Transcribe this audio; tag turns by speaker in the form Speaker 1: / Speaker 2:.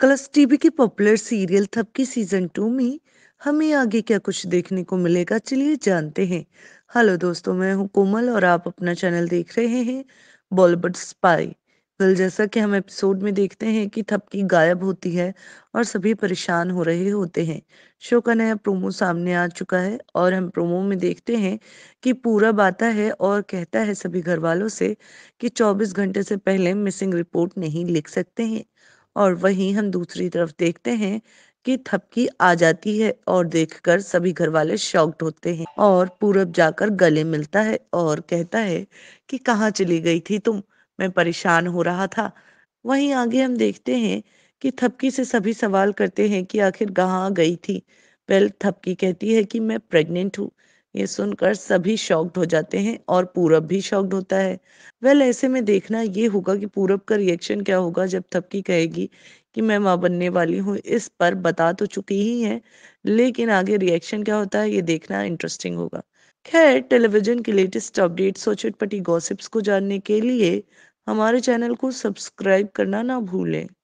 Speaker 1: colours TV के popular serial Thapki season two में हमें आगे क्या कुछ देखने को मिलेगा चलिए जानते हैं हेलो दोस्तों मैं हूं कोमल और आप अपना चैनल देख रहे हैं बॉलीवुड स्पाई कल जैसा कि हम एपिसोड में देखते हैं कि थपकी गायब होती है और सभी परेशान हो रहे होते हैं शो का नया प्रोमो सामने आ चुका है और हम प्रोमो में देखते हैं कि पूरा आता है और कहता है सभी घर वालों से कि 24 घंटे से पहले मिसिंग रिपोर्ट नहीं लिख सकते हैं और वहीं हम दूसरी तरफ देखते हैं कि थपकी आ जाती है और देखकर सभी घर वाले शॉक्ड होते हैं और पूरब जाकर गले मिलता है और कहता है कि कहाँ चली गई थी तुम मैं परेशान हो रहा था वहीं आगे हम देखते हैं कि थपकी से सभी सवाल करते हैं कि आखिर कहाँ गई थी पहले थपकी कहती है कि मैं प्रेग्नेंट हूँ ये सुनकर सभी शॉक्ड हो जाते हैं और पूरब भी शॉक्ड होता है वेल ऐसे में देखना ये होगा कि पूरब का रिएक्शन क्या होगा जब थपकी कहेगी कि मैं माँ बनने वाली हूँ इस पर बता तो चुकी ही है लेकिन आगे रिएक्शन क्या होता है ये देखना इंटरेस्टिंग होगा खैर टेलीविजन की लेटेस्ट अपडेट और चटपटी गॉसिप्स को जानने के लिए हमारे चैनल को सब्सक्राइब करना ना भूलें